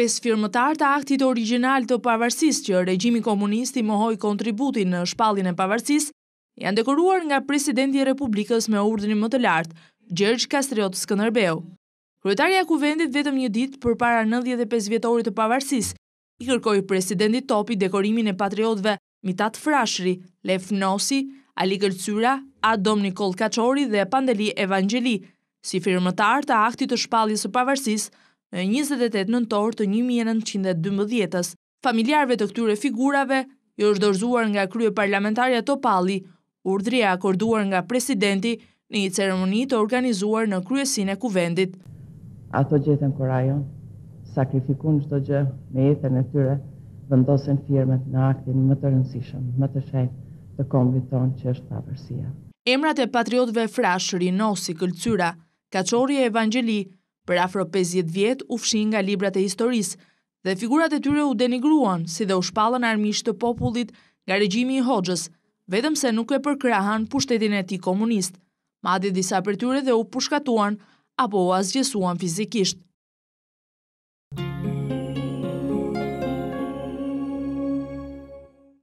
Pes firmëtar të aktit original të pavarsis që regjimi komunisti mohoj kontributin në shpallin e pavarsis, janë dekoruar nga presidenti e Republikës me urdhën më të lartë, Gjergj Kastriot Skënërbeu. Kryetarja kuvendit vetëm një dit për para 95 vjetorit të pavarsis, i kërkoj presidenti topi dekorimin e patriotve Mitat Frashri, Lef Nosi, Ali Gërcyra, Adom Nikol Kachori dhe Pandeli Evangeli, si firmëtar të aktit të shpallis të pavarsis, në 28 nëntor të 1912-ës. Familjarve të këtyre figurave jo është dorzuar nga krye parlamentarja Topalli, urdhria akorduar nga presidenti në një ceremoni të organizuar në kryesin e kuvendit. Ato gjetën korajon, sakrifikun shto gjë me jetën e tyre, vendosen firmet në aktin më të rëndësishëm, më të shajtë të kombi tonë që është pavërsia. Emrat e patriotve frashëri, rinosi, këllëcyra, kachori e evangjeli, për afro 50 vjet u fshin nga librat e historisë dhe figurat e tyre u denigruan si dhe u shpallën armisht të popullit nga regjimi i Hoxhës, vetëm se nuk e përkrahan pushtetin e tij komunist. Madje disa për tyre dhe u pushkatuan apo u asgjësuan fizikisht.